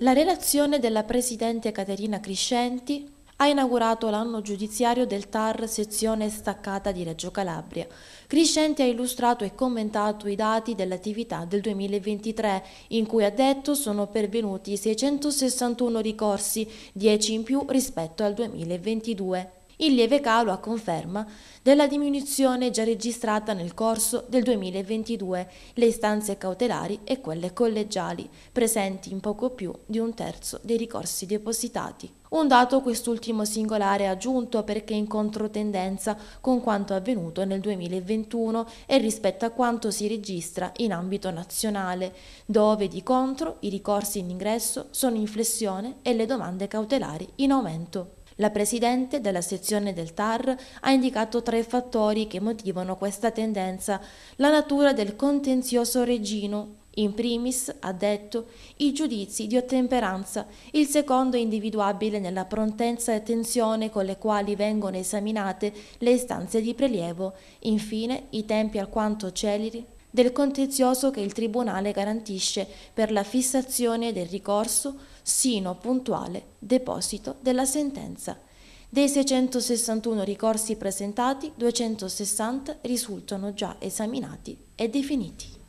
La relazione della Presidente Caterina Crescenti ha inaugurato l'anno giudiziario del TAR sezione staccata di Reggio Calabria. Crescenti ha illustrato e commentato i dati dell'attività del 2023, in cui ha detto sono pervenuti 661 ricorsi, 10 in più rispetto al 2022 in lieve calo a conferma della diminuzione già registrata nel corso del 2022, le istanze cautelari e quelle collegiali, presenti in poco più di un terzo dei ricorsi depositati. Un dato quest'ultimo singolare aggiunto perché in controtendenza con quanto avvenuto nel 2021 e rispetto a quanto si registra in ambito nazionale, dove di contro i ricorsi in ingresso sono in flessione e le domande cautelari in aumento. La presidente della sezione del TAR ha indicato tre fattori che motivano questa tendenza, la natura del contenzioso regino, in primis, ha detto, i giudizi di ottemperanza, il secondo individuabile nella prontezza e tensione con le quali vengono esaminate le istanze di prelievo, infine i tempi alquanto celeri del contenzioso che il Tribunale garantisce per la fissazione del ricorso sino puntuale deposito della sentenza. Dei 661 ricorsi presentati, 260 risultano già esaminati e definiti.